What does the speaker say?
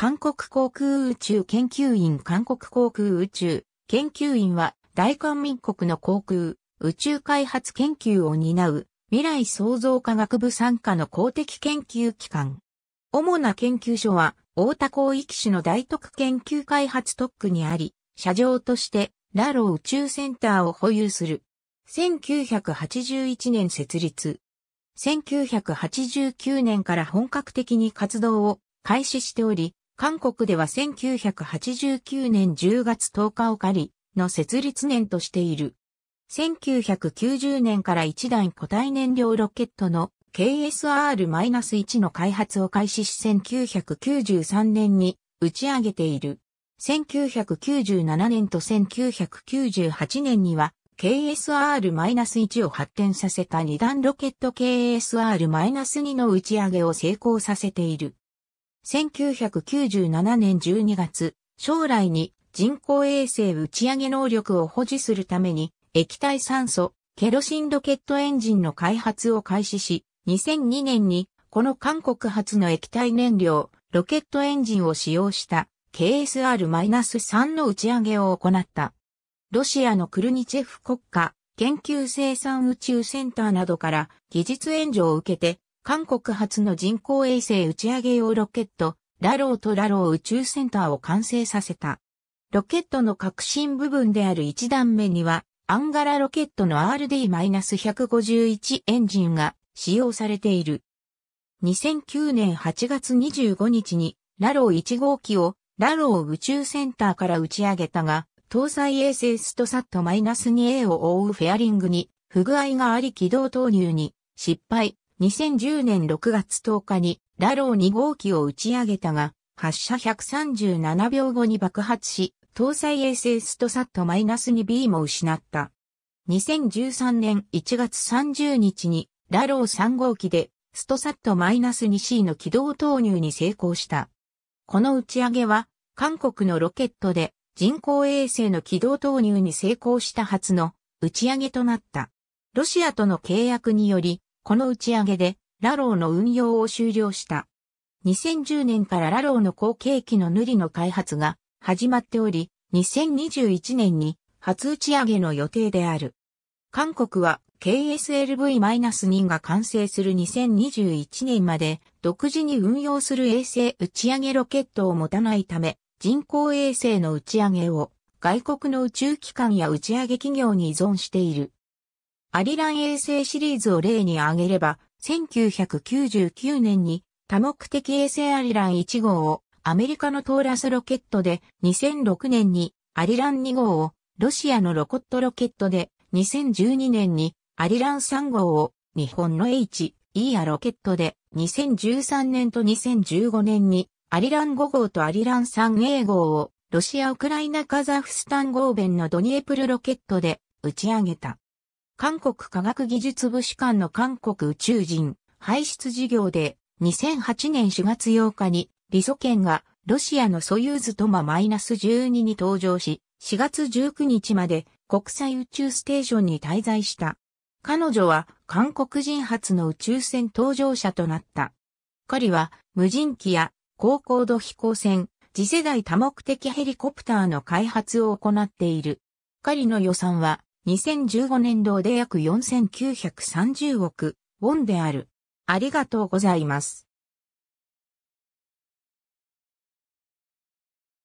韓国航空宇宙研究院韓国航空宇宙研究院は大韓民国の航空宇宙開発研究を担う未来創造科学部傘下の公的研究機関。主な研究所は大田広域市の大徳研究開発特区にあり、社場としてラロ宇宙センターを保有する。1981年設立。1989年から本格的に活動を開始しており、韓国では1989年10月10日を借りの設立年としている。1990年から一段固体燃料ロケットの KSR-1 の開発を開始し1993年に打ち上げている。1997年と1998年には KSR-1 を発展させた二段ロケット KSR-2 の打ち上げを成功させている。1997年12月、将来に人工衛星打ち上げ能力を保持するために液体酸素、ケロシンロケットエンジンの開発を開始し、2002年にこの韓国発の液体燃料、ロケットエンジンを使用した KSR-3 の打ち上げを行った。ロシアのクルニチェフ国家研究生産宇宙センターなどから技術援助を受けて韓国初の人工衛星打ち上げ用ロケット、ラローとラロー宇宙センターを完成させた。ロケットの核心部分である1段目には、アンガラロケットの RD-151 エンジンが使用されている。2009年8月25日に、ラロー1号機をラロー宇宙センターから打ち上げたが、搭載衛星ストサット -2A を覆うフェアリングに不具合があり軌道投入に失敗、2010年6月10日にラロー2号機を打ち上げたが、発射137秒後に爆発し、搭載衛星ストサット -2B も失った。2013年1月30日にラロー3号機でストサット -2C の軌道投入に成功した。この打ち上げは韓国のロケットで人工衛星の軌道投入に成功した初の打ち上げとなった。ロシアとの契約によりこの打ち上げで、ラローの運用を終了した。2010年からラローの後継機のヌリの開発が始まっており、2021年に初打ち上げの予定である。韓国は KSLV-2 が完成する2021年まで独自に運用する衛星打ち上げロケットを持たないため、人工衛星の打ち上げを外国の宇宙機関や打ち上げ企業に依存している。アリラン衛星シリーズを例に挙げれば、1999年に多目的衛星アリラン1号をアメリカのトーラスロケットで、2006年にアリラン2号をロシアのロコットロケットで、2012年にアリラン3号を日本の H、E アロケットで、2013年と2015年にアリラン5号とアリラン 3A 号をロシア・ウクライナ・カザフスタン合弁のドニエプルロケットで打ち上げた。韓国科学技術部士官の韓国宇宙人排出事業で2008年4月8日にリソ県がロシアのソユーズトマ -12 に登場し4月19日まで国際宇宙ステーションに滞在した。彼女は韓国人初の宇宙船搭乗者となった。彼は無人機や高高度飛行船、次世代多目的ヘリコプターの開発を行っている。彼の予算は2015年度で約4930億ウォンである。ありがとうございます。